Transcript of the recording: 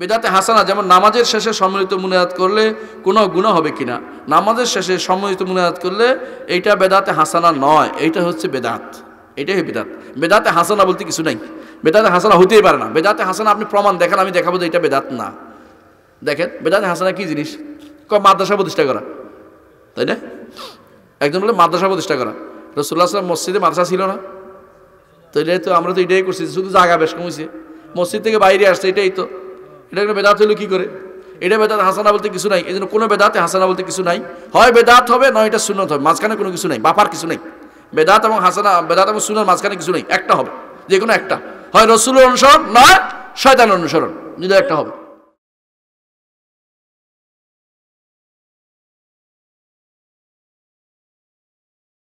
বেদাতে হাসানা যেমন নামাজের শেষে সম্মিলিত মুনায়াত করলে কোনো গুণা হবে কিনা নামাজের শেষে সম্মিলিত মুনায়াত করলে এইটা বেদাতে হাসানা নয় এইটা হচ্ছে বেদাত এটাই বেদাত বেদাতে হাসানা বলতে কিছু নাই বেদাতে হাসানা হতেই পারে না বেদাতে হাসানা আপনি প্রমাণ দেখেন আমি দেখাবো যে এটা বেদাত না দেখেন বেদাতে হাসানা কি জিনিস ক মাদ্রাসা প্রতিষ্ঠা করা তাই না একজন বলে মাদ্রাসা প্রতিষ্ঠা করা রসুল্লাহ সাল্লাম মসজিদে মাদ্রাসা ছিল না তো এটাই তো আমরা তো এটাই করছি শুধু জায়গা বেশ কমেছে মসজিদ থেকে বাইরে আসছে এটাই তো এটা একটা বেদাত হলো কী করে এটা বেদাত হাসানা বলতে কিছু নাই এই জন্য কোনো বেদাতে হাসানা বলতে কিছু নাই হয় বেদাত হবে নয় এটা সুন্নত হবে মাঝখানে কোনো কিছু নাই বাপার কিছু নেই বেদাত এবং হাসানা বেদাত এবং সুন্নত মাঝখানে কিছু নেই একটা হবে যে কোনো একটা হয় রসুল অনুসরণ নয় শয়তান অনুসরণ নিজের একটা হবে